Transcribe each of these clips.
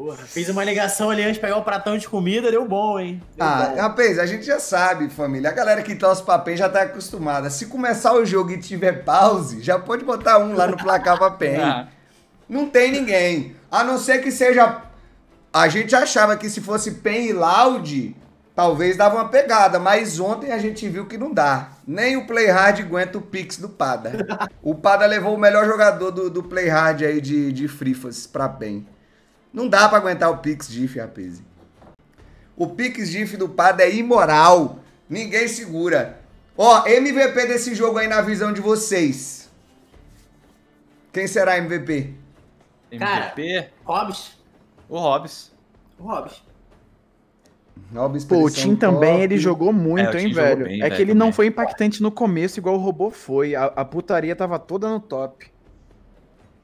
Porra, fiz uma ligação ali antes de pegar o um pratão de comida, deu bom, hein? Deu ah, bom. rapaz, a gente já sabe, família. A galera que torce pra PEN já tá acostumada. Se começar o jogo e tiver pause, já pode botar um lá no placar pra PEN. Não tem ninguém. A não ser que seja. A gente achava que se fosse PEN e Loud, talvez dava uma pegada, mas ontem a gente viu que não dá. Nem o Playhard aguenta o Pix do Pada. o Pada levou o melhor jogador do, do Playhard aí de, de Frifas pra PEN. Não dá para aguentar o Pix GIF, rapaz. O Pix GIF do Pado é imoral. Ninguém segura. Ó, MVP desse jogo aí na visão de vocês. Quem será MVP? MVP? Cara, Hobbs. O Hobbs. O Hobbs. Hobbs Pô, o Tim também, ele jogou muito, é, hein, velho? Bem, é velho, que ele também. não foi impactante no começo, igual o robô foi. A, a putaria tava toda no top.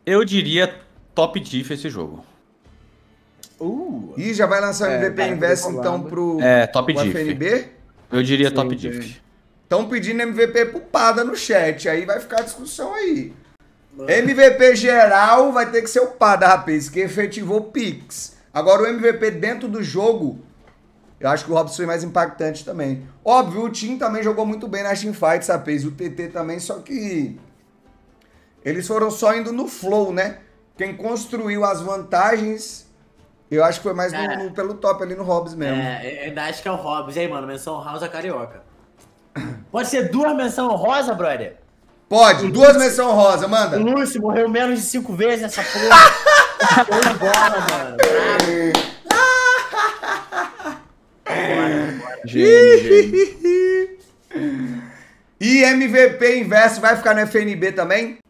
Eu diria top diff esse jogo. Uh, e já vai lançar o é, MVP Invest então pro, é, top pro FNB? Eu diria Sim, top diff. Estão pedindo MVP pupada no chat, aí vai ficar a discussão aí. Mano. MVP geral vai ter que ser o Pada, rapaz, que efetivou Pix. Agora o MVP dentro do jogo, eu acho que o Robson foi é mais impactante também. Óbvio, o Tim também jogou muito bem nas teamfights, rapaz. O TT também, só que eles foram só indo no flow, né? Quem construiu as vantagens eu acho que foi mais Cara, no, no, pelo top ali no Hobbs mesmo. É, ainda é, é acho que é o Hobbs. E aí, mano, menção rosa é carioca. Pode ser duas menção rosa, brother? Pode, duas Lúcio, menção rosa, manda. O Lúcio morreu menos de cinco vezes nessa porra. Foi embora, mano. bora, bora. E MVP inverso vai ficar no FNB também? Tá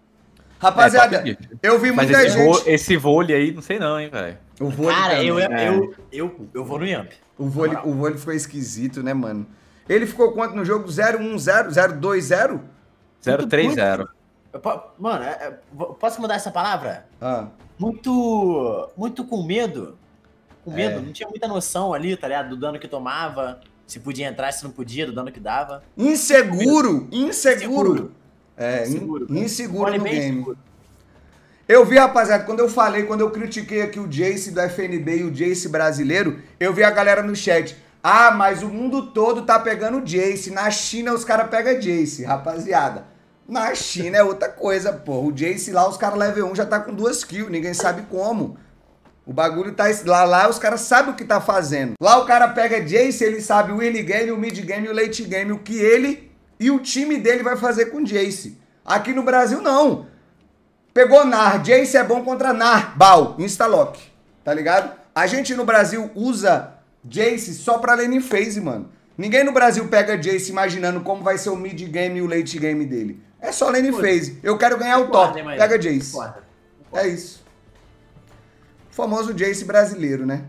Rapaziada, é, eu vi muita Mas esse gente. Vo, esse vôlei aí, não sei não, hein, velho. O vôlei Cara, também, eu, né? eu, eu, eu vou no Yamp. O vôlei, o vôlei ficou esquisito, né, mano? Ele ficou quanto no jogo? 0-1-0? 0-2-0? 0-3-0. Mano, é, é, posso mudar essa palavra? Ah. Muito. Muito com medo. Com é. medo, é. não tinha muita noção ali, tá ligado? Do dano que tomava, se podia entrar, se não podia, do dano que dava. Inseguro! Inseguro! inseguro. É, inseguro, in, inseguro no game. Eu vi, rapaziada, quando eu falei, quando eu critiquei aqui o Jace do FNB e o Jace brasileiro, eu vi a galera no chat. Ah, mas o mundo todo tá pegando Jace. Na China os caras pegam Jace, rapaziada. Na China é outra coisa, pô. O Jace lá, os caras level 1 já tá com duas kills, ninguém sabe como. O bagulho tá lá, lá os caras sabem o que tá fazendo. Lá o cara pega Jace, ele sabe o early game, o mid game, o late game, o que ele e o time dele vai fazer com Jace. Aqui no Brasil não. Pegou Nar, Jace é bom contra Nar, Bal, Instalock, tá ligado? A gente no Brasil usa Jace só pra laning phase, mano. Ninguém no Brasil pega Jace imaginando como vai ser o mid game e o late game dele. É só lane phase. Eu quero ganhar o top. pega Jace. É isso. O famoso Jace brasileiro, né?